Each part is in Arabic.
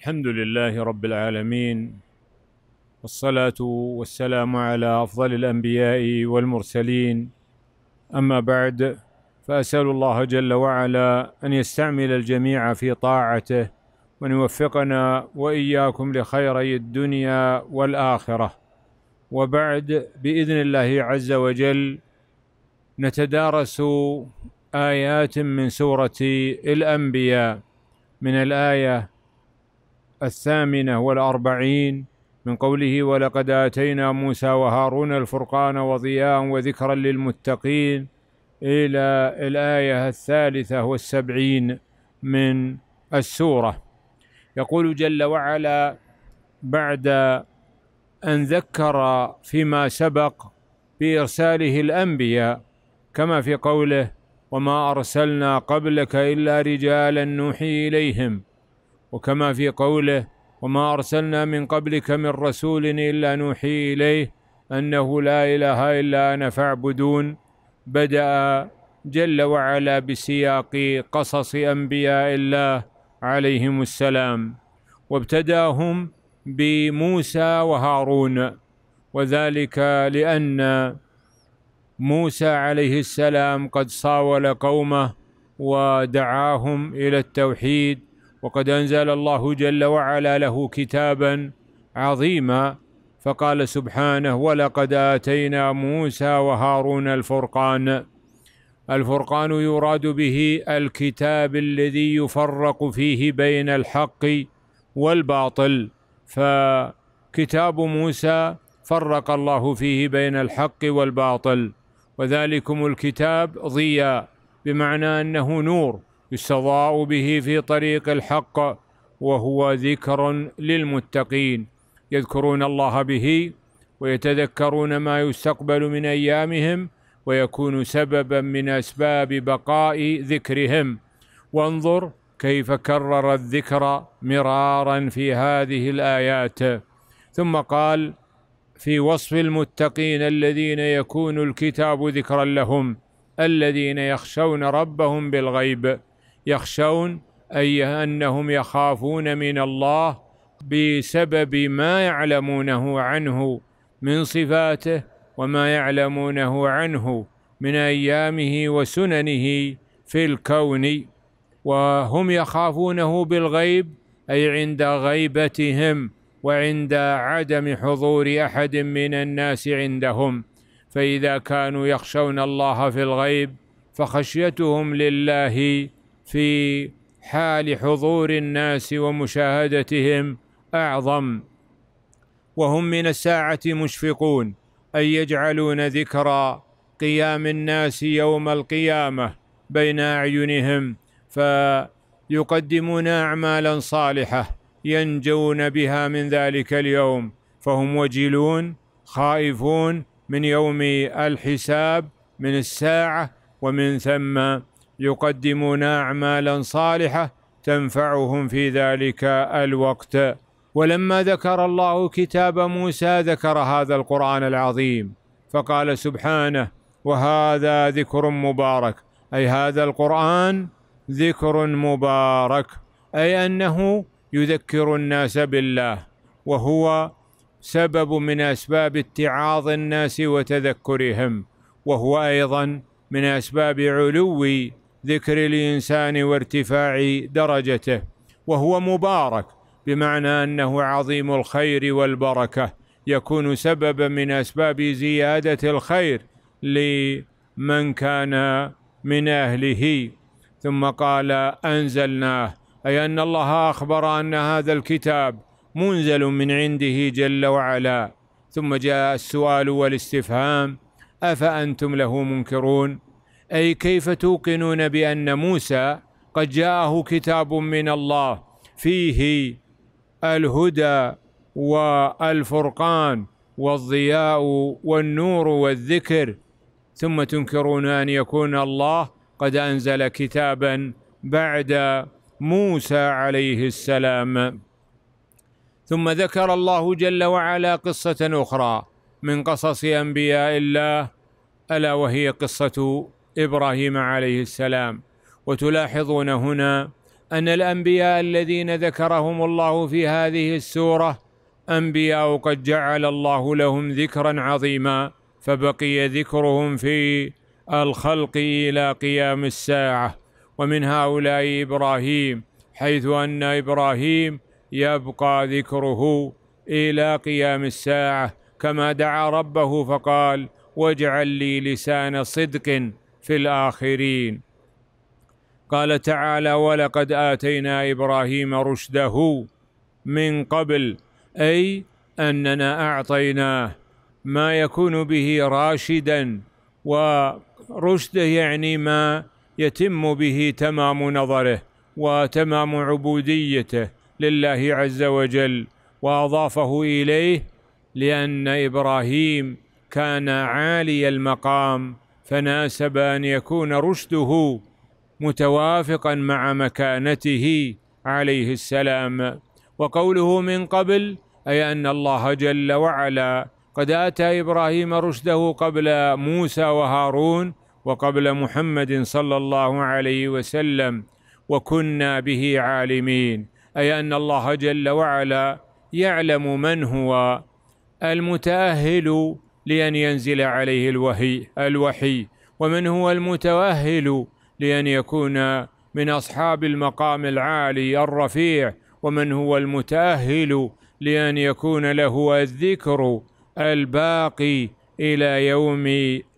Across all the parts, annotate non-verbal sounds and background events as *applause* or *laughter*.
الحمد لله رب العالمين والصلاة والسلام على أفضل الأنبياء والمرسلين أما بعد فأسأل الله جل وعلا أن يستعمل الجميع في طاعته وأن يوفقنا وإياكم لخيري الدنيا والآخرة وبعد بإذن الله عز وجل نتدارس آيات من سورة الأنبياء من الآية الثامنة والأربعين من قوله ولقد آتينا موسى وهارون الفرقان وضياء وذكرا للمتقين إلى الآية الثالثة والسبعين من السورة يقول جل وعلا بعد أن ذكر فيما سبق بإرساله الأنبياء كما في قوله وما أرسلنا قبلك إلا رجالا نوحي إليهم وكما في قوله وما ارسلنا من قبلك من رسول الا نوحي اليه انه لا اله الا انا فاعبدون بدا جل وعلا بسياق قصص انبياء الله عليهم السلام وابتداهم بموسى وهارون وذلك لان موسى عليه السلام قد صاول قومه ودعاهم الى التوحيد وقد أنزل الله جل وعلا له كتابا عظيما فقال سبحانه ولقد آتينا موسى وهارون الفرقان الفرقان يراد به الكتاب الذي يفرق فيه بين الحق والباطل فكتاب موسى فرق الله فيه بين الحق والباطل وذلكم الكتاب ضياء بمعنى انه نور يستضاء به في طريق الحق وهو ذكر للمتقين يذكرون الله به ويتذكرون ما يستقبل من ايامهم ويكون سببا من اسباب بقاء ذكرهم وانظر كيف كرر الذكر مرارا في هذه الايات ثم قال في وصف المتقين الذين يكون الكتاب ذكرا لهم الذين يخشون ربهم بالغيب يخشون اي انهم يخافون من الله بسبب ما يعلمونه عنه من صفاته وما يعلمونه عنه من ايامه وسننه في الكون وهم يخافونه بالغيب اي عند غيبتهم وعند عدم حضور احد من الناس عندهم فاذا كانوا يخشون الله في الغيب فخشيتهم لله في حال حضور الناس ومشاهدتهم اعظم وهم من الساعه مشفقون ان يجعلون ذكرى قيام الناس يوم القيامه بين اعينهم فيقدمون اعمالا صالحه ينجون بها من ذلك اليوم فهم وجلون خائفون من يوم الحساب من الساعه ومن ثم يقدمون اعمالا صالحه تنفعهم في ذلك الوقت ولما ذكر الله كتاب موسى ذكر هذا القران العظيم فقال سبحانه وهذا ذكر مبارك اي هذا القران ذكر مبارك اي انه يذكر الناس بالله وهو سبب من اسباب اتعاظ الناس وتذكرهم وهو ايضا من اسباب علو ذكر الانسان وارتفاع درجته وهو مبارك بمعنى انه عظيم الخير والبركه يكون سببا من اسباب زياده الخير لمن كان من اهله ثم قال انزلناه اي ان الله اخبر ان هذا الكتاب منزل من عنده جل وعلا ثم جاء السؤال والاستفهام افانتم له منكرون اي كيف توقنون بان موسى قد جاءه كتاب من الله فيه الهدى والفرقان والضياء والنور والذكر ثم تنكرون ان يكون الله قد انزل كتابا بعد موسى عليه السلام ثم ذكر الله جل وعلا قصه اخرى من قصص انبياء الله الا وهي قصه ابراهيم عليه السلام وتلاحظون هنا ان الانبياء الذين ذكرهم الله في هذه السوره انبياء قد جعل الله لهم ذكرا عظيما فبقي ذكرهم في الخلق الى قيام الساعه ومن هؤلاء ابراهيم حيث ان ابراهيم يبقى ذكره الى قيام الساعه كما دعا ربه فقال واجعل لي لسان صدق في الآخرين قال تعالى ولقد آتينا إبراهيم رشده من قبل أي أننا أعطيناه ما يكون به راشدا ورشده يعني ما يتم به تمام نظره وتمام عبوديته لله عز وجل واضافه اليه لان ابراهيم كان عالي المقام فناسب ان يكون رشده متوافقا مع مكانته عليه السلام وقوله من قبل اي ان الله جل وعلا قد اتى ابراهيم رشده قبل موسى وهارون وقبل محمد صلى الله عليه وسلم وكنا به عالمين اي ان الله جل وعلا يعلم من هو المتاهل لأن ينزل عليه الوحي الوحي ومن هو المتوهل لأن يكون من أصحاب المقام العالي الرفيع ومن هو المتأهل لأن يكون له الذكر الباقي إلى يوم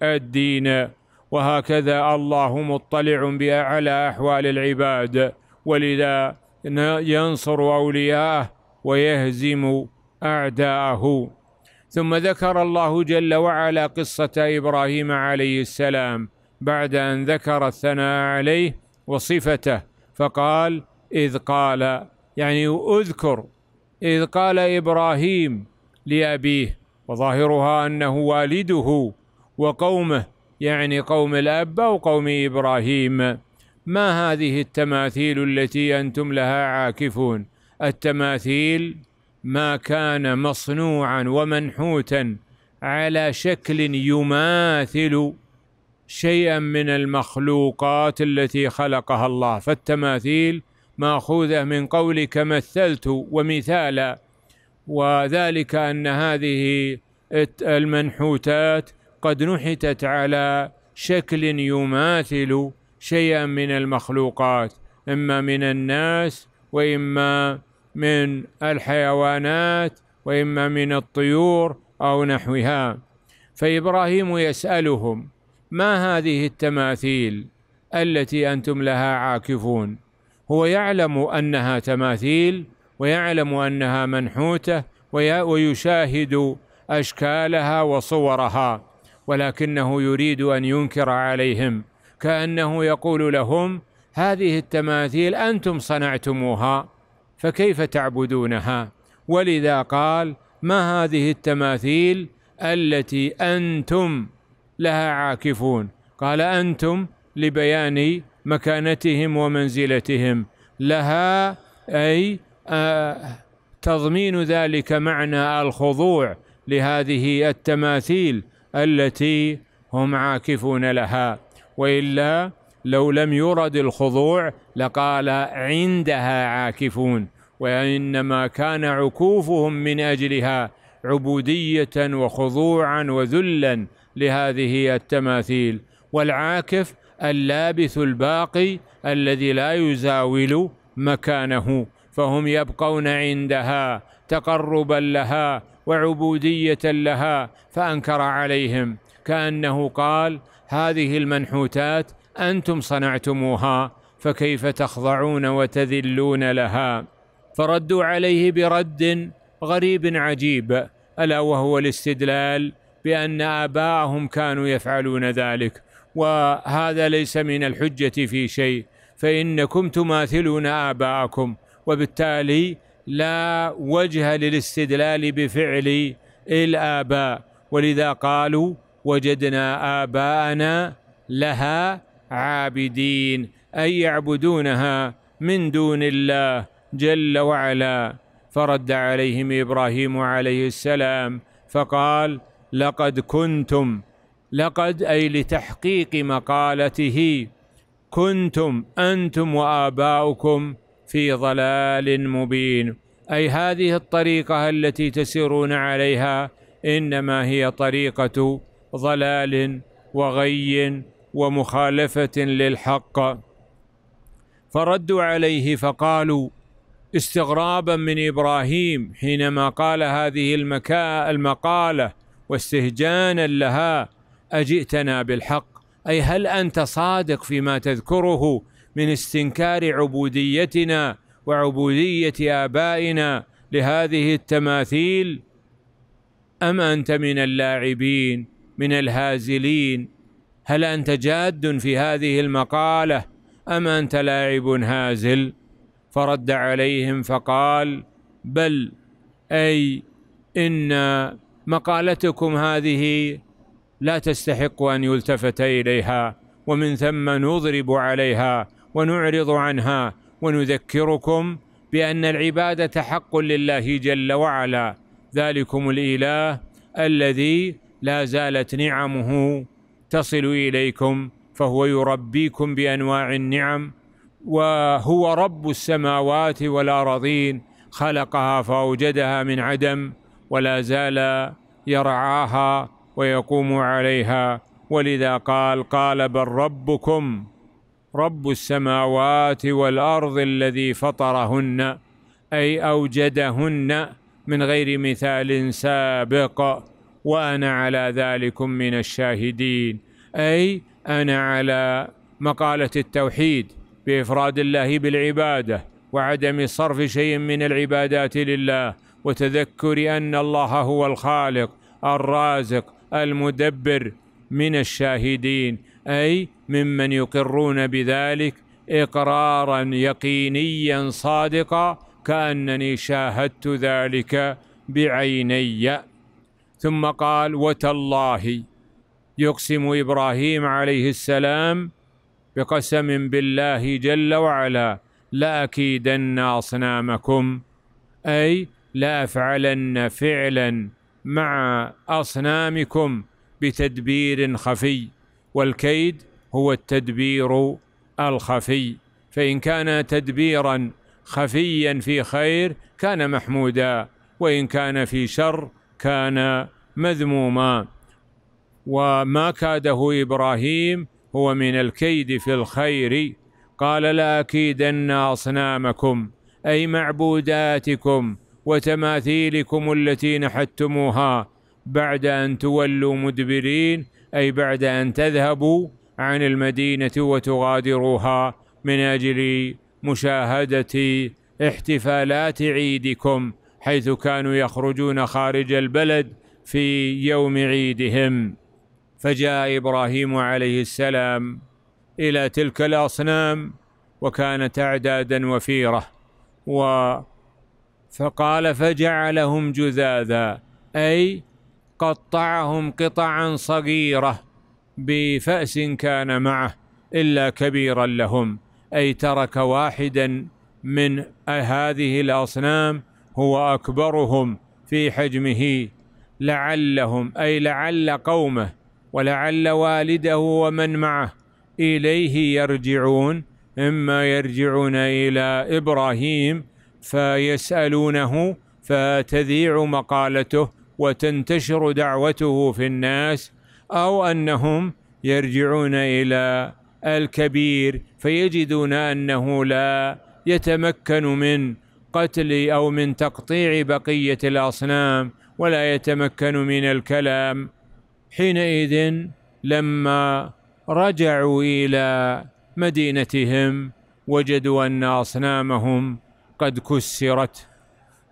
الدين وهكذا الله مطلع على أحوال العباد ولذا ينصر أولياءه ويهزم أعداءه ثم ذكر الله جل وعلا قصة إبراهيم عليه السلام بعد أن ذكر الثناء عليه وصفته فقال إذ قال يعني أذكر إذ قال إبراهيم لأبيه وظاهرها أنه والده وقومه يعني قوم الأب أو قوم إبراهيم ما هذه التماثيل التي أنتم لها عاكفون التماثيل ما كان مصنوعا ومنحوتا على شكل يماثل شيئا من المخلوقات التي خلقها الله فالتماثيل ماخوذه من قولك مثلت ومثالا وذلك ان هذه المنحوتات قد نحتت على شكل يماثل شيئا من المخلوقات اما من الناس واما من الحيوانات واما من الطيور او نحوها فابراهيم يسالهم ما هذه التماثيل التي انتم لها عاكفون هو يعلم انها تماثيل ويعلم انها منحوته ويشاهد اشكالها وصورها ولكنه يريد ان ينكر عليهم كانه يقول لهم هذه التماثيل انتم صنعتموها فكيف تعبدونها ولذا قال ما هذه التماثيل التي انتم لها عاكفون قال انتم لبيان مكانتهم ومنزلتهم لها اي آه تضمين ذلك معنى الخضوع لهذه التماثيل التي هم عاكفون لها والا لو لم يرد الخضوع لقال عندها عاكفون وانما كان عكوفهم من اجلها عبوديه وخضوعا وذلا لهذه التماثيل والعاكف اللابث الباقي الذي لا يزاول مكانه فهم يبقون عندها تقربا لها وعبوديه لها فانكر عليهم كانه قال هذه المنحوتات انتم صنعتموها فكيف تخضعون وتذلون لها فردوا عليه برد غريب عجيب الا وهو الاستدلال بان اباءهم كانوا يفعلون ذلك وهذا ليس من الحجه في شيء فانكم تماثلون اباءكم وبالتالي لا وجه للاستدلال بفعل الاباء ولذا قالوا وجدنا اباءنا لها عابدين أي يعبدونها من دون الله جل وعلا فرد عليهم إبراهيم عليه السلام فقال لقد كنتم لقد أي لتحقيق مقالته كنتم أنتم وآباؤكم في ضلال مبين أي هذه الطريقة التي تسيرون عليها إنما هي طريقة ضلال وغي ومخالفه للحق فردوا عليه فقالوا استغرابا من ابراهيم حينما قال هذه المكاء المقاله واستهجانا لها اجئتنا بالحق اي هل انت صادق فيما تذكره من استنكار عبوديتنا وعبوديه ابائنا لهذه التماثيل ام انت من اللاعبين من الهازلين هل انت جاد في هذه المقاله ام انت لاعب هازل فرد عليهم فقال بل اي ان مقالتكم هذه لا تستحق ان يلتفت اليها ومن ثم نضرب عليها ونعرض عنها ونذكركم بان العباده حق لله جل وعلا ذلكم الاله الذي لا زالت نعمه تصل اليكم فهو يربيكم بانواع النعم وهو رب السماوات والارضين خلقها فاوجدها من عدم ولا زال يرعاها ويقوم عليها ولذا قال قال بل ربكم رب السماوات والارض الذي فطرهن اي اوجدهن من غير مثال سابق وأنا على ذلكم من الشاهدين أي أنا على مقالة التوحيد بإفراد الله بالعبادة وعدم صرف شيء من العبادات لله وتذكر أن الله هو الخالق الرازق المدبر من الشاهدين أي ممن يقرون بذلك إقرارا يقينيا صادقا كأنني شاهدت ذلك بعيني ثم قال وتالله يقسم ابراهيم عليه السلام بقسم بالله جل وعلا لاكيدن اصنامكم اي لافعلن فعلا مع اصنامكم بتدبير خفي والكيد هو التدبير الخفي فان كان تدبيرا خفيا في خير كان محمودا وان كان في شر كان مذموما وما كاده ابراهيم هو من الكيد في الخير قال لاكيدن اصنامكم اي معبوداتكم وتماثيلكم التي نحتموها بعد ان تولوا مدبرين اي بعد ان تذهبوا عن المدينه وتغادروها من اجل مشاهده احتفالات عيدكم حيث كانوا يخرجون خارج البلد في يوم عيدهم فجاء ابراهيم عليه السلام الى تلك الاصنام وكانت اعدادا وفيره و فقال فجعلهم جذاذا اي قطعهم قطعا صغيره بفاس كان معه الا كبيرا لهم اي ترك واحدا من هذه الاصنام هو أكبرهم في حجمه لعلهم أي لعل قومه ولعل والده ومن معه إليه يرجعون إما يرجعون إلى إبراهيم فيسألونه فتذيع مقالته وتنتشر دعوته في الناس أو أنهم يرجعون إلى الكبير فيجدون أنه لا يتمكن من قتل أو من تقطيع بقية الأصنام ولا يتمكن من الكلام حينئذ لما رجعوا إلى مدينتهم وجدوا أن أصنامهم قد كسرت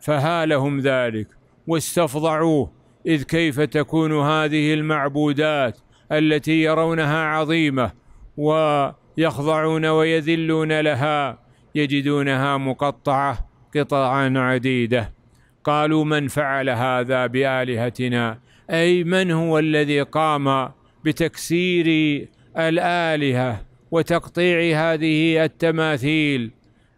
فهالهم ذلك واستفضعوه إذ كيف تكون هذه المعبودات التي يرونها عظيمة ويخضعون ويذلون لها يجدونها مقطعه قطعا عديده قالوا من فعل هذا بالهتنا اي من هو الذي قام بتكسير الالهه وتقطيع هذه التماثيل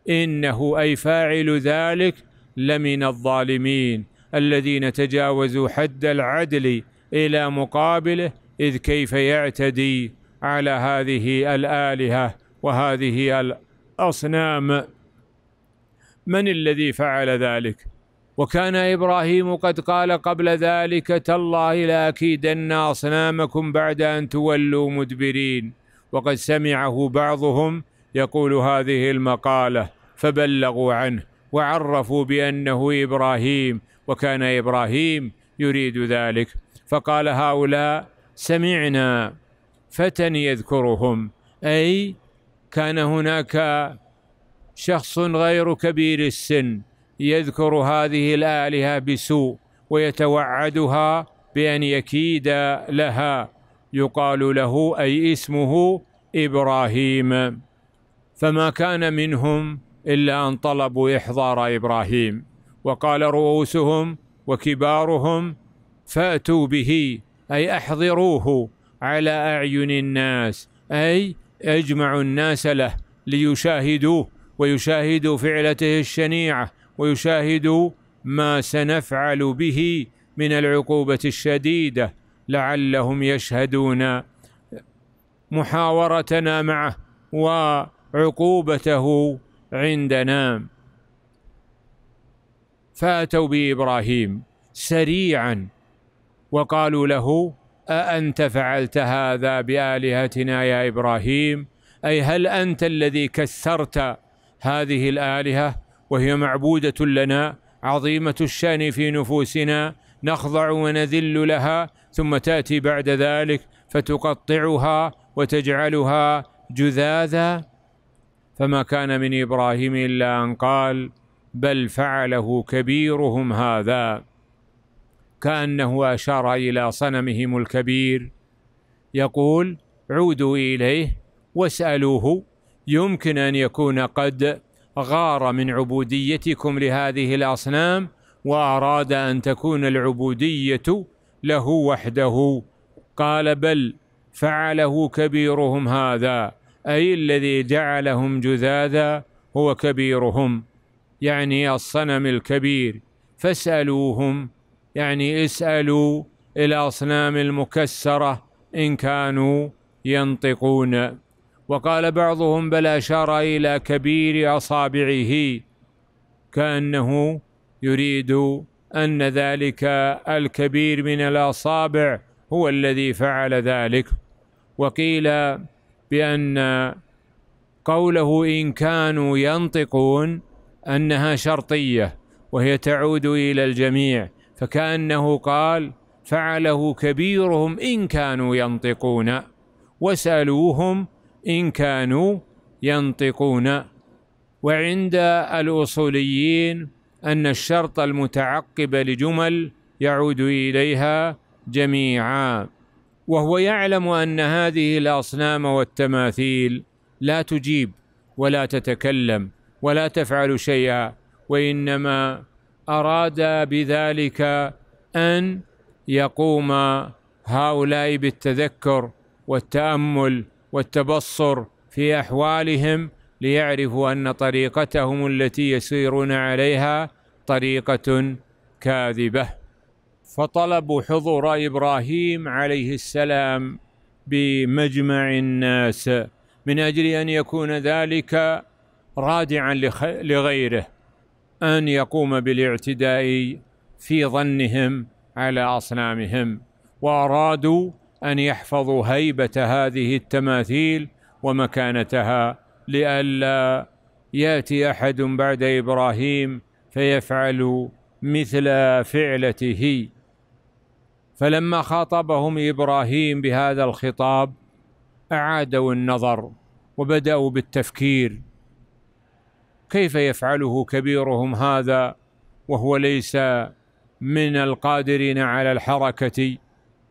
انه اي فاعل ذلك لمن الظالمين الذين تجاوزوا حد العدل الى مقابله اذ كيف يعتدي على هذه الالهه وهذه الاصنام من الذي فعل ذلك وكان ابراهيم قد قال قبل ذلك تالله لاكيدن اصنامكم بعد ان تولوا مدبرين وقد سمعه بعضهم يقول هذه المقاله فبلغوا عنه وعرفوا بانه ابراهيم وكان ابراهيم يريد ذلك فقال هؤلاء سمعنا فتى يذكرهم اي كان هناك شخص غير كبير السن يذكر هذه الآلهة بسوء ويتوعدها بأن يكيد لها يقال له أي اسمه إبراهيم فما كان منهم إلا أن طلبوا إحضار إبراهيم وقال رؤوسهم وكبارهم فأتوا به أي أحضروه على أعين الناس أي اجمعوا الناس له ليشاهدوه ويشاهد فعلته الشنيعه ويشاهد ما سنفعل به من العقوبه الشديده لعلهم يشهدون محاورتنا معه وعقوبته عندنا فاتوا بابراهيم سريعا وقالوا له أأنت فعلت هذا بآلهتنا يا إبراهيم أي هل أنت الذي كسرت هذه الالهه وهي معبوده لنا عظيمه الشان في نفوسنا نخضع ونذل لها ثم تاتي بعد ذلك فتقطعها وتجعلها جذاذا فما كان من ابراهيم الا ان قال بل فعله كبيرهم هذا كانه اشار الى صنمهم الكبير يقول عودوا اليه واسالوه يمكن ان يكون قد غار من عبوديتكم لهذه الاصنام واراد ان تكون العبوديه له وحده قال بل فعله كبيرهم هذا اي الذي جعلهم جذاذا هو كبيرهم يعني الصنم الكبير فاسالوهم يعني اسالوا الاصنام المكسره ان كانوا ينطقون وقال بعضهم بل أشار إلى كبير أصابعه كأنه يريد أن ذلك الكبير من الأصابع هو الذي فعل ذلك وقيل بأن قوله إن كانوا ينطقون أنها شرطية وهي تعود إلى الجميع فكأنه قال فعله كبيرهم إن كانوا ينطقون وسألوهم إن كانوا ينطقون وعند الأصوليين أن الشرط المتعقب لجمل يعود إليها جميعا وهو يعلم أن هذه الأصنام والتماثيل لا تجيب ولا تتكلم ولا تفعل شيئا وإنما أراد بذلك أن يقوم هؤلاء بالتذكر والتأمل والتبصر في احوالهم ليعرفوا ان طريقتهم التي يسيرون عليها طريقه كاذبه فطلبوا حضور ابراهيم عليه السلام بمجمع الناس من اجل ان يكون ذلك رادعا لغيره ان يقوم بالاعتداء في ظنهم على اصنامهم وارادوا ان يحفظوا هيبه هذه التماثيل ومكانتها لئلا ياتي احد بعد ابراهيم فيفعل مثل فعلته فلما خاطبهم ابراهيم بهذا الخطاب اعادوا النظر وبداوا بالتفكير كيف يفعله كبيرهم هذا وهو ليس من القادرين على الحركه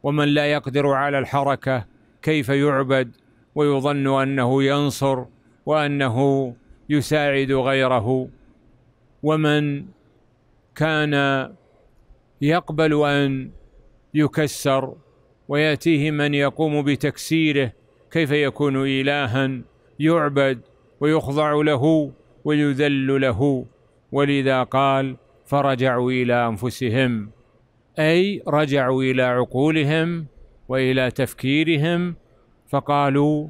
ومن لا يقدر على الحركه كيف يعبد ويظن انه ينصر وانه يساعد غيره ومن كان يقبل ان يكسر وياتيه من يقوم بتكسيره كيف يكون الها يعبد ويخضع له ويذل له ولذا قال فرجعوا الى انفسهم اي رجعوا الى عقولهم والى تفكيرهم فقالوا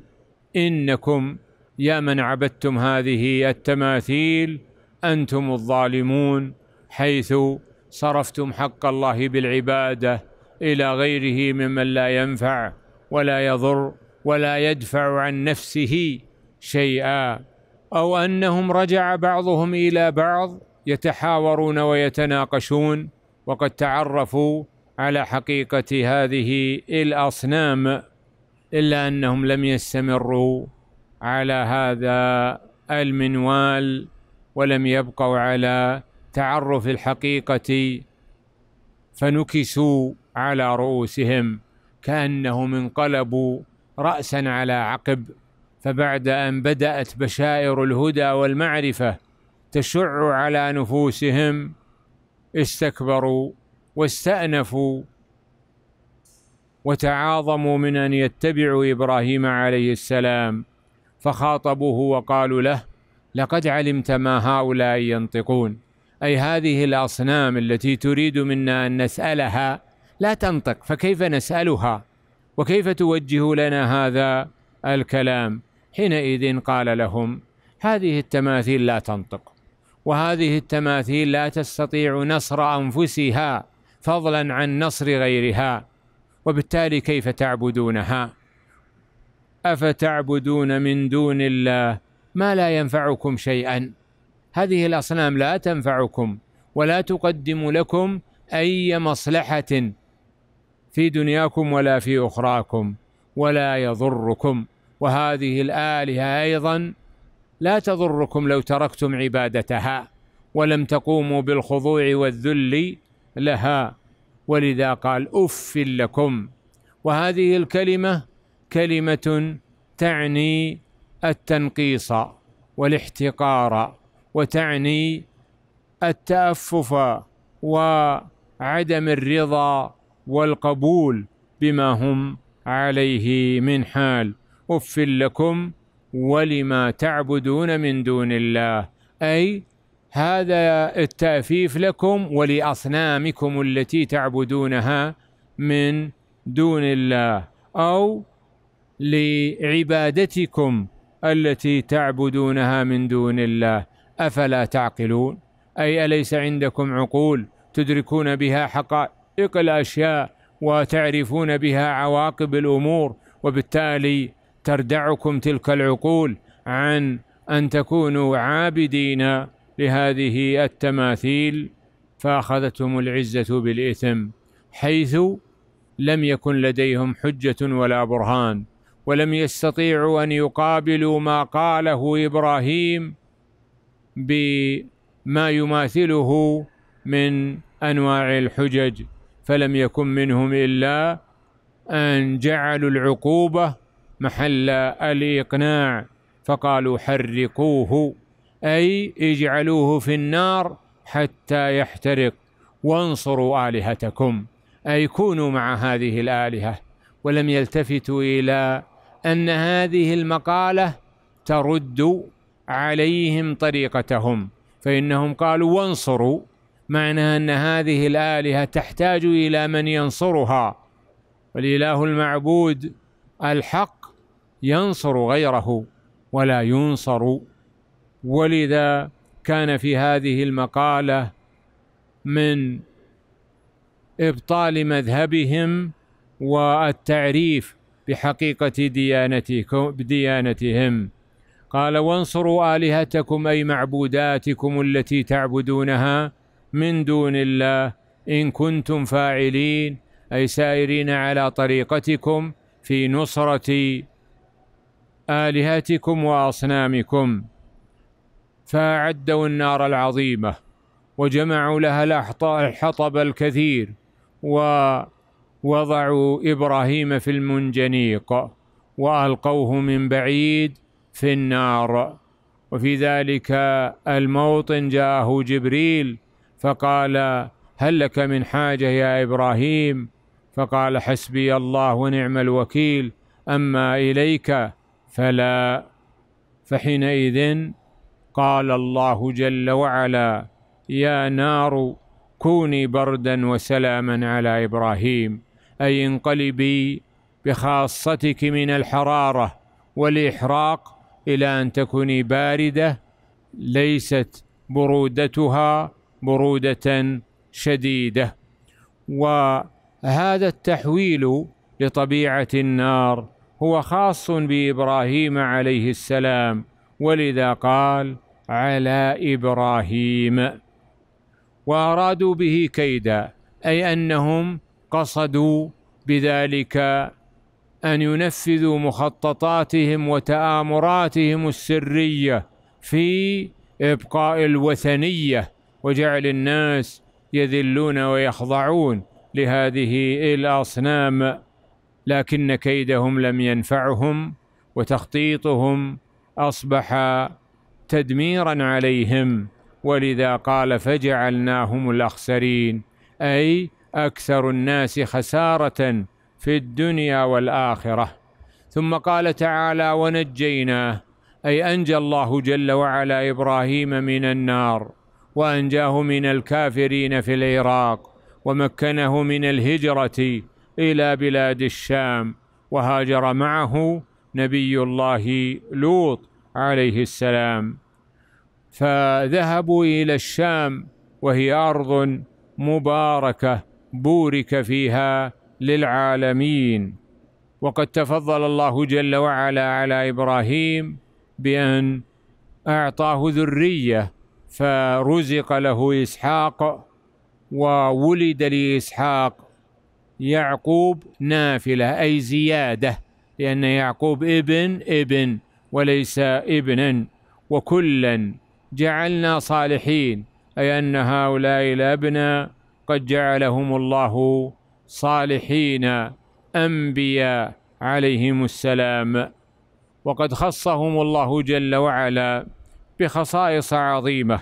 انكم يا من عبدتم هذه التماثيل انتم الظالمون حيث صرفتم حق الله بالعباده الى غيره ممن لا ينفع ولا يضر ولا يدفع عن نفسه شيئا او انهم رجع بعضهم الى بعض يتحاورون ويتناقشون وقد تعرفوا على حقيقة هذه الأصنام إلا أنهم لم يستمروا على هذا المنوال ولم يبقوا على تعرف الحقيقة فنكسوا على رؤوسهم كأنهم انقلبوا رأسا على عقب فبعد أن بدأت بشائر الهدى والمعرفة تشع على نفوسهم استكبروا واستأنفوا وتعاظموا من أن يتبعوا إبراهيم عليه السلام فخاطبوه وقالوا له لقد علمت ما هؤلاء ينطقون أي هذه الأصنام التي تريد منا أن نسألها لا تنطق فكيف نسألها وكيف توجه لنا هذا الكلام حينئذ قال لهم هذه التماثيل لا تنطق وهذه التماثيل لا تستطيع نصر انفسها فضلا عن نصر غيرها وبالتالي كيف تعبدونها افتعبدون من دون الله ما لا ينفعكم شيئا هذه الاصنام لا تنفعكم ولا تقدم لكم اي مصلحه في دنياكم ولا في اخراكم ولا يضركم وهذه الالهه ايضا لا تضركم لو تركتم عبادتها ولم تقوموا بالخضوع والذل لها ولذا قال اف لكم وهذه الكلمه كلمه تعني التنقيص والاحتقار وتعني التأفف وعدم الرضا والقبول بما هم عليه من حال أف لكم ولما تعبدون من دون الله أي هذا التأفيف لكم ولأصنامكم التي تعبدونها من دون الله أو لعبادتكم التي تعبدونها من دون الله أفلا تعقلون أي أليس عندكم عقول تدركون بها حقائق الأشياء وتعرفون بها عواقب الأمور وبالتالي تردعكم تلك العقول عن أن تكونوا عابدين لهذه التماثيل فأخذتهم العزة بالإثم حيث لم يكن لديهم حجة ولا برهان ولم يستطيعوا أن يقابلوا ما قاله إبراهيم بما يماثله من أنواع الحجج فلم يكن منهم إلا أن جعلوا العقوبة محل الإقناع فقالوا حرقوه أي اجعلوه في النار حتى يحترق وانصروا آلهتكم أي كونوا مع هذه الآلهة ولم يلتفتوا إلى أن هذه المقالة ترد عليهم طريقتهم فإنهم قالوا وانصروا معنى أن هذه الآلهة تحتاج إلى من ينصرها والإله المعبود الحق ينصر غيره ولا ينصر ولذا كان في هذه المقاله من ابطال مذهبهم والتعريف بحقيقه ديانتهم قال وانصروا الهتكم اي معبوداتكم التي تعبدونها من دون الله ان كنتم فاعلين اي سائرين على طريقتكم في نصره آلهتكم وأصنامكم فأعدوا النار العظيمة وجمعوا لها الحطب الكثير ووضعوا إبراهيم في المنجنيق وألقوه من بعيد في النار وفي ذلك الموطن جاءه جبريل فقال هل لك من حاجة يا إبراهيم فقال حسبي الله ونعم الوكيل أما إليك فلا فحينئذ قال الله جل وعلا يا نار كوني بردا وسلاما على ابراهيم اي انقلبي بخاصتك من الحراره والاحراق الى ان تكوني بارده ليست برودتها بروده شديده وهذا التحويل لطبيعه النار هو خاص بابراهيم عليه السلام ولذا قال على ابراهيم وارادوا به كيدا اي انهم قصدوا بذلك ان ينفذوا مخططاتهم وتامراتهم السريه في ابقاء الوثنيه وجعل الناس يذلون ويخضعون لهذه الاصنام لكن كيدهم لم ينفعهم وتخطيطهم اصبح تدميرا عليهم ولذا قال فجعلناهم الاخسرين اي اكثر الناس خساره في الدنيا والاخره ثم قال تعالى ونجيناه اي انجى الله جل وعلا ابراهيم من النار وانجاه من الكافرين في العراق ومكنه من الهجره إلى بلاد الشام وهاجر معه نبي الله لوط عليه السلام فذهبوا إلى الشام وهي أرض مباركة بورك فيها للعالمين وقد تفضل الله جل وعلا على إبراهيم بأن أعطاه ذرية فرزق له إسحاق وولد لإسحاق يعقوب نافلة أي زيادة لأن يعقوب ابن ابن وليس ابنا وكلا جعلنا صالحين أي أن هؤلاء الأبناء قد جعلهم الله صالحين أنبياء عليهم السلام وقد خصهم الله جل وعلا بخصائص عظيمة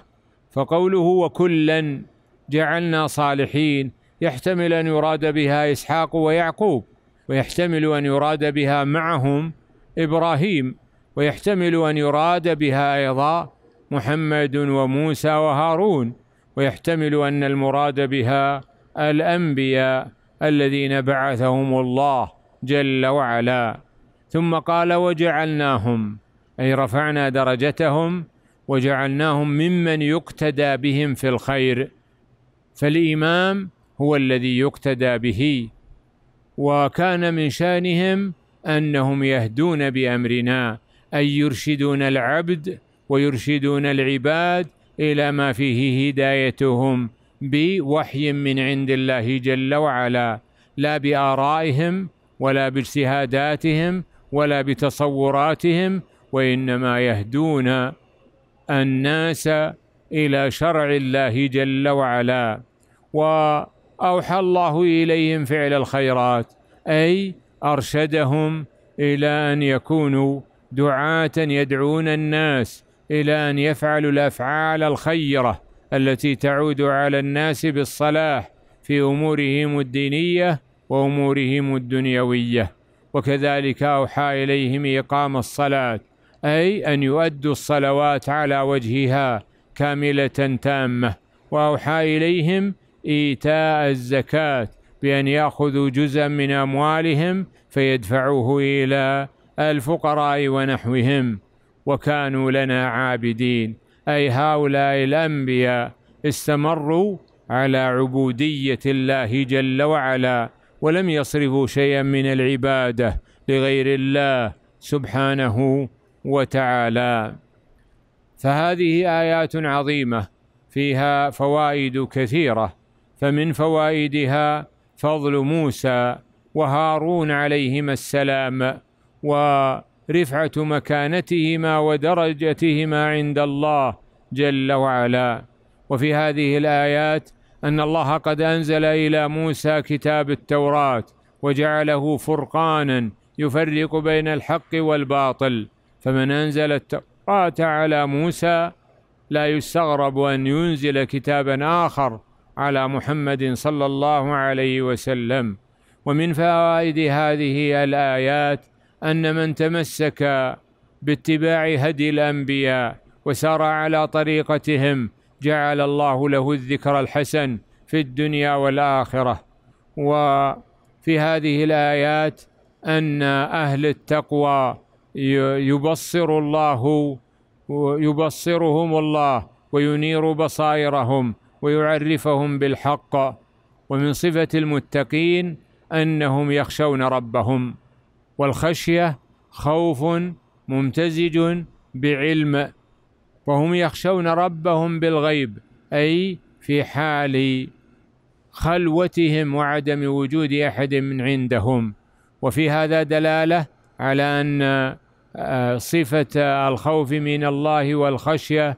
فقوله وكلا جعلنا صالحين يحتمل أن يراد بها إسحاق ويعقوب ويحتمل أن يراد بها معهم إبراهيم ويحتمل أن يراد بها أيضا محمد وموسى وهارون ويحتمل أن المراد بها الأنبياء الذين بعثهم الله جل وعلا ثم قال وجعلناهم أي رفعنا درجتهم وجعلناهم ممن يقتدى بهم في الخير فالإمام هو الذي يقتدى به وكان من شانهم انهم يهدون بامرنا اي يرشدون العبد ويرشدون العباد الى ما فيه هدايتهم بوحي من عند الله جل وعلا لا بارائهم ولا باجتهاداتهم ولا بتصوراتهم وانما يهدون الناس الى شرع الله جل وعلا و أوحى الله إليهم فعل الخيرات أي أرشدهم إلى أن يكونوا دعاة يدعون الناس إلى أن يفعلوا الأفعال الخيرة التي تعود على الناس بالصلاح في أمورهم الدينية وأمورهم الدنيوية وكذلك أوحى إليهم إقام الصلاة أي أن يؤدوا الصلوات على وجهها كاملة تامة وأوحى إليهم إيتاء الزكاة بأن يأخذوا جزءا من أموالهم فيدفعوه إلى الفقراء ونحوهم وكانوا لنا عابدين أي هؤلاء الأنبياء استمروا على عبودية الله جل وعلا ولم يصرفوا شيئا من العبادة لغير الله سبحانه وتعالى فهذه آيات عظيمة فيها فوائد كثيرة فمن فوائدها فضل موسى وهارون عليهما السلام ورفعه مكانتهما ودرجتهما عند الله جل وعلا وفي هذه الايات ان الله قد انزل الى موسى كتاب التوراه وجعله فرقانا يفرق بين الحق والباطل فمن انزل التوراه على موسى لا يستغرب ان ينزل كتابا اخر على محمد صلى الله عليه وسلم ومن فوائد هذه الايات ان من تمسك باتباع هدي الانبياء وسار على طريقتهم جعل الله له الذكر الحسن في الدنيا والاخره وفي هذه الايات ان اهل التقوى يبصر الله يبصرهم الله وينير بصائرهم ويعرفهم بالحق ومن صفه المتقين انهم يخشون ربهم والخشيه خوف ممتزج بعلم وهم يخشون ربهم بالغيب اي في حال خلوتهم وعدم وجود احد من عندهم وفي هذا دلاله على ان آه، صفه الخوف من الله والخشيه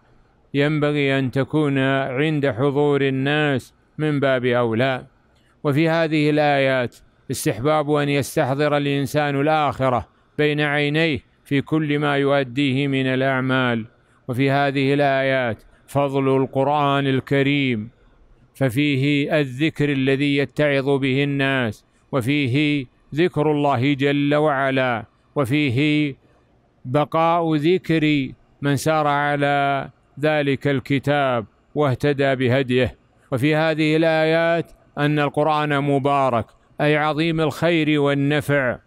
ينبغي أن تكون عند حضور الناس من باب أولى وفي هذه الآيات استحباب أن يستحضر الإنسان الآخرة بين عينيه في كل ما يؤديه من الأعمال وفي هذه الآيات فضل القرآن الكريم ففيه الذكر الذي يتعظ به الناس وفيه ذكر الله جل وعلا وفيه بقاء ذكر من سار على ذلك الكتاب واهتدى بهديه وفي هذه الايات ان القران مبارك اي عظيم الخير والنفع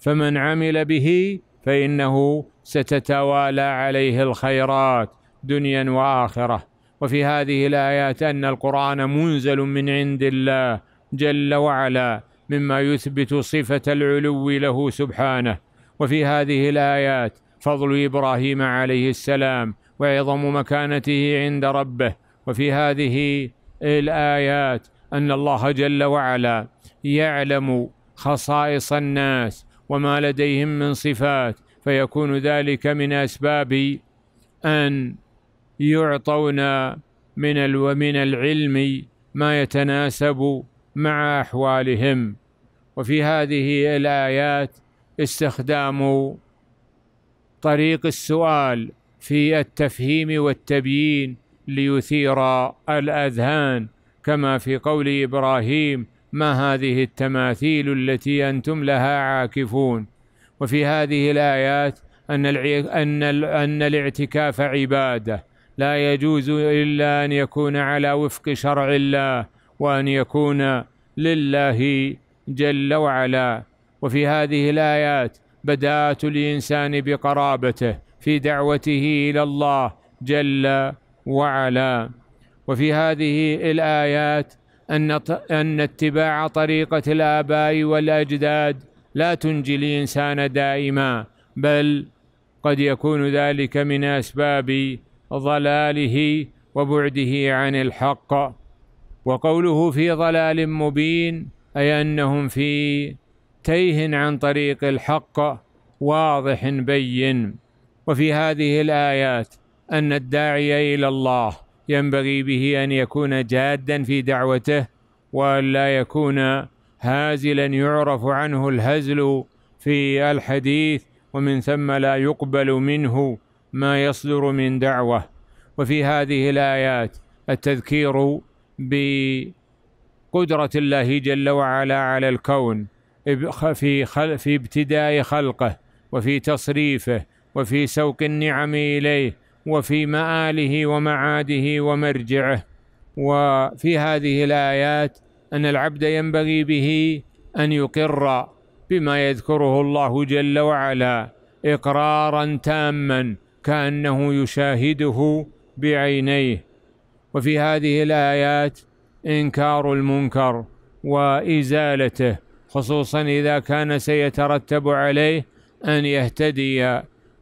فمن عمل به فانه ستتوالى عليه الخيرات دنيا واخره وفي هذه الايات ان القران منزل من عند الله جل وعلا مما يثبت صفه العلو له سبحانه وفي هذه الايات فضل ابراهيم عليه السلام وعظم مكانته عند ربه وفي هذه الآيات أن الله جل وعلا يعلم خصائص الناس وما لديهم من صفات فيكون ذلك من أسباب أن يعطون من ومن العلم ما يتناسب مع أحوالهم وفي هذه الآيات استخدام طريق السؤال في التفهيم والتبيين ليثير الاذهان كما في قول ابراهيم ما هذه التماثيل التي انتم لها عاكفون وفي هذه الايات ان ان ان الاعتكاف عباده لا يجوز الا ان يكون على وفق شرع الله وان يكون لله جل وعلا وفي هذه الايات بداءه الانسان بقرابته في دعوته إلى الله جل وعلا وفي هذه الآيات أن أن اتباع طريقة الآباء والأجداد لا تنجي الإنسان دائما بل قد يكون ذلك من أسباب ضلاله وبعده عن الحق وقوله في ضلال مبين أي أنهم في تيه عن طريق الحق واضح بين وفي هذه الآيات أن الداعي إلى الله ينبغي به أن يكون جادا في دعوته وأن لا يكون هازلا يعرف عنه الهزل في الحديث ومن ثم لا يقبل منه ما يصدر من دعوة وفي هذه الآيات التذكير بقدرة الله جل وعلا على الكون في, في ابتداء خلقه وفي تصريفه وفي سوق النعم اليه وفي مآله ومعاده ومرجعه وفي هذه الايات ان العبد ينبغي به ان يقر بما يذكره الله جل وعلا اقرارا تاما كانه يشاهده بعينيه وفي هذه الايات انكار المنكر وازالته خصوصا اذا كان سيترتب عليه ان يهتدي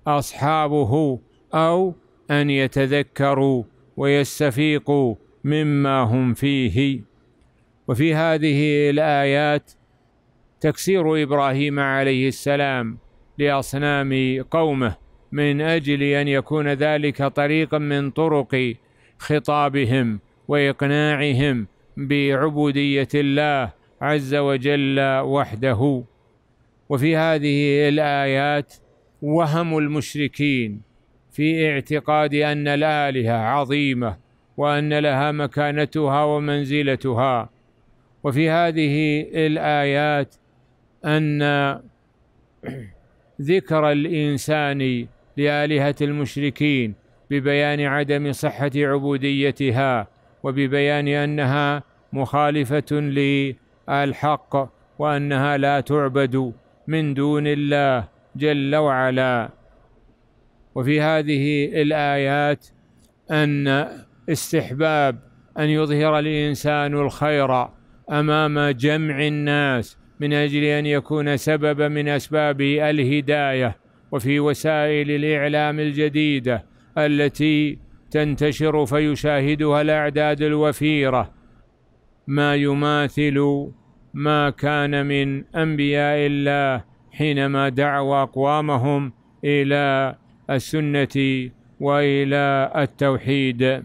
اصحابه او ان يتذكروا ويستفيقوا مما هم فيه وفي هذه الايات تكسير ابراهيم عليه السلام لاصنام قومه من اجل ان يكون ذلك طريقا من طرق خطابهم واقناعهم بعبوديه الله عز وجل وحده وفي هذه الايات وهم المشركين في اعتقاد ان الالهه عظيمه وان لها مكانتها ومنزلتها وفي هذه الايات ان *clears throat* ذكر الانسان لالهه المشركين ببيان عدم صحه عبوديتها وببيان انها مخالفه للحق وانها لا تعبد من دون الله جل وعلا وفي هذه الآيات أن استحباب أن يظهر الإنسان الخير أمام جمع الناس من أجل أن يكون سببا من أسباب الهداية وفي وسائل الإعلام الجديدة التي تنتشر فيشاهدها الأعداد الوفيرة ما يماثل ما كان من أنبياء الله حينما دعوا أقوامهم إلى السنة وإلى التوحيد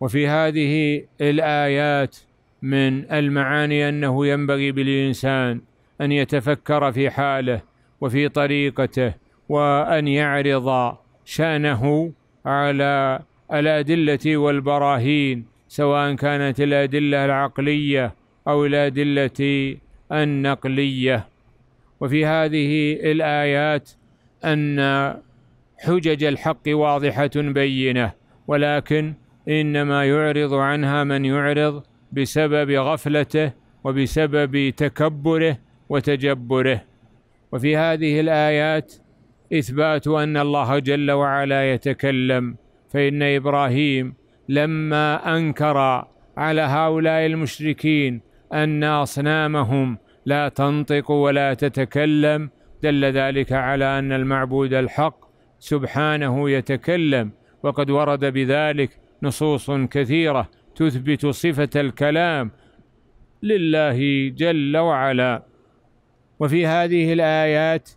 وفي هذه الآيات من المعاني أنه ينبغي بالإنسان أن يتفكر في حاله وفي طريقته وأن يعرض شأنه على الأدلة والبراهين سواء كانت الأدلة العقلية أو الأدلة النقلية وفي هذه الايات ان حجج الحق واضحه بينه ولكن انما يعرض عنها من يعرض بسبب غفلته وبسبب تكبره وتجبره وفي هذه الايات اثبات ان الله جل وعلا يتكلم فان ابراهيم لما انكر على هؤلاء المشركين ان اصنامهم لا تنطق ولا تتكلم دل ذلك على ان المعبود الحق سبحانه يتكلم وقد ورد بذلك نصوص كثيره تثبت صفه الكلام لله جل وعلا وفي هذه الايات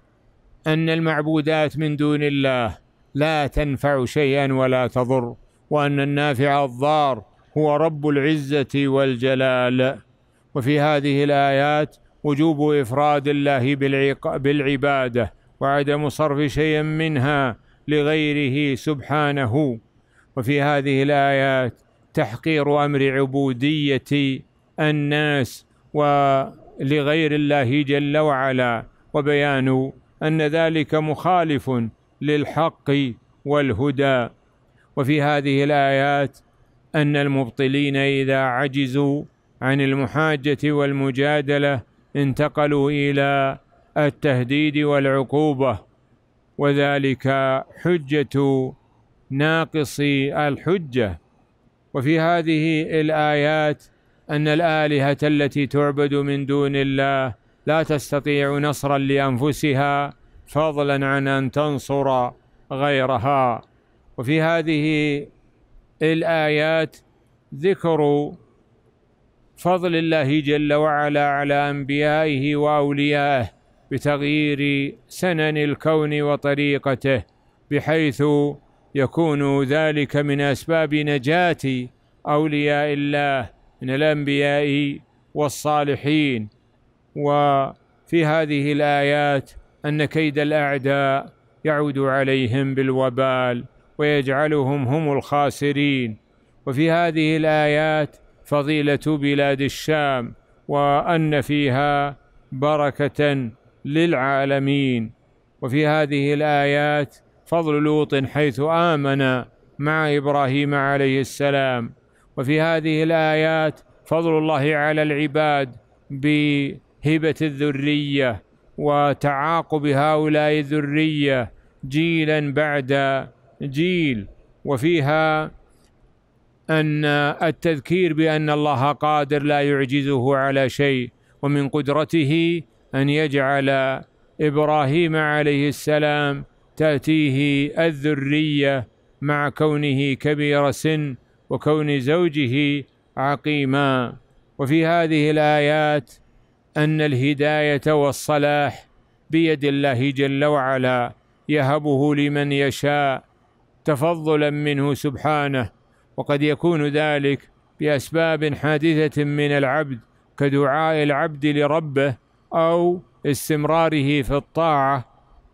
ان المعبودات من دون الله لا تنفع شيئا ولا تضر وان النافع الضار هو رب العزه والجلال وفي هذه الايات وجوب إفراد الله بالعبادة وعدم صرف شيئا منها لغيره سبحانه وفي هذه الآيات تحقير أمر عبودية الناس ولغير الله جل وعلا وبيان أن ذلك مخالف للحق والهدى وفي هذه الآيات أن المبطلين إذا عجزوا عن المحاجة والمجادلة انتقلوا إلى التهديد والعقوبة وذلك حجة ناقص الحجة وفي هذه الآيات أن الآلهة التي تعبد من دون الله لا تستطيع نصرا لأنفسها فضلا عن أن تنصر غيرها وفي هذه الآيات ذكروا فضل الله جل وعلا على انبيائه واوليائه بتغيير سنن الكون وطريقته بحيث يكون ذلك من اسباب نجاه اولياء الله من الانبياء والصالحين وفي هذه الايات ان كيد الاعداء يعود عليهم بالوبال ويجعلهم هم الخاسرين وفي هذه الايات فضيلة بلاد الشام وأن فيها بركة للعالمين وفي هذه الآيات فضل لوط حيث آمن مع إبراهيم عليه السلام وفي هذه الآيات فضل الله على العباد بهبة الذرية وتعاقب هؤلاء الذرية جيلا بعد جيل وفيها ان التذكير بان الله قادر لا يعجزه على شيء ومن قدرته ان يجعل ابراهيم عليه السلام تاتيه الذريه مع كونه كبير سن وكون زوجه عقيما وفي هذه الايات ان الهدايه والصلاح بيد الله جل وعلا يهبه لمن يشاء تفضلا منه سبحانه وقد يكون ذلك بأسباب حادثة من العبد كدعاء العبد لربه أو استمراره في الطاعة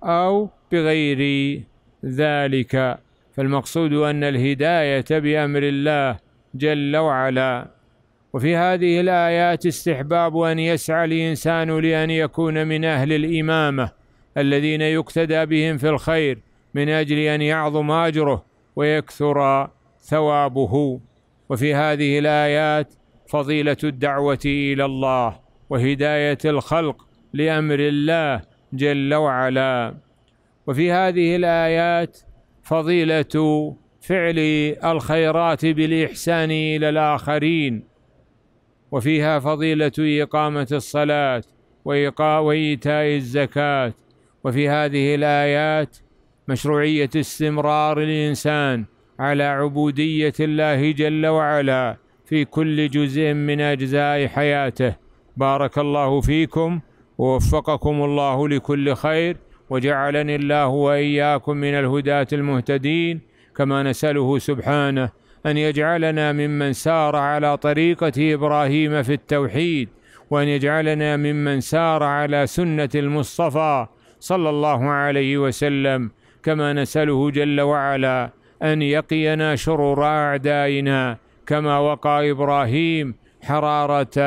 أو بغير ذلك فالمقصود أن الهداية بأمر الله جل وعلا وفي هذه الآيات استحباب أن يسعى الإنسان لأن يكون من أهل الإمامة الذين يقتدى بهم في الخير من أجل أن يعظم أجره ويكثر ثوابه وفي هذه الايات فضيله الدعوه الى الله وهدايه الخلق لامر الله جل وعلا وفي هذه الايات فضيله فعل الخيرات بالاحسان الى الاخرين وفيها فضيله اقامه الصلاه وايتاء الزكاه وفي هذه الايات مشروعيه استمرار الانسان على عبودية الله جل وعلا في كل جزء من أجزاء حياته بارك الله فيكم ووفقكم الله لكل خير وجعلني الله وإياكم من الهداة المهتدين كما نسأله سبحانه أن يجعلنا ممن سار على طريقة إبراهيم في التوحيد وأن يجعلنا ممن سار على سنة المصطفى صلى الله عليه وسلم كما نسأله جل وعلا أن يقينا شرور أعدائنا كما وقى إبراهيم حرارة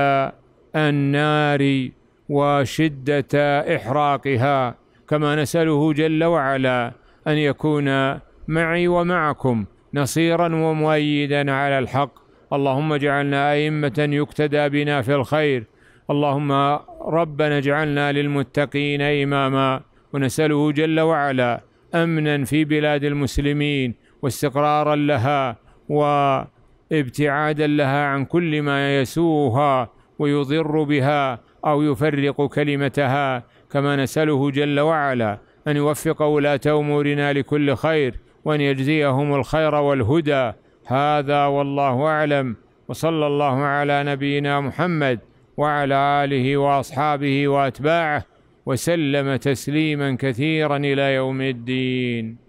النار وشدة إحراقها كما نسأله جل وعلا أن يكون معي ومعكم نصيرا ومؤيدا على الحق اللهم اجعلنا أئمة يقتدى بنا في الخير اللهم ربنا اجعلنا للمتقين إماما ونسأله جل وعلا أمنا في بلاد المسلمين واستقرارا لها وابتعادا لها عن كل ما يسوءها ويضر بها او يفرق كلمتها كما نساله جل وعلا ان يوفق ولاه امورنا لكل خير وان يجزيهم الخير والهدى هذا والله اعلم وصلى الله على نبينا محمد وعلى اله واصحابه واتباعه وسلم تسليما كثيرا الى يوم الدين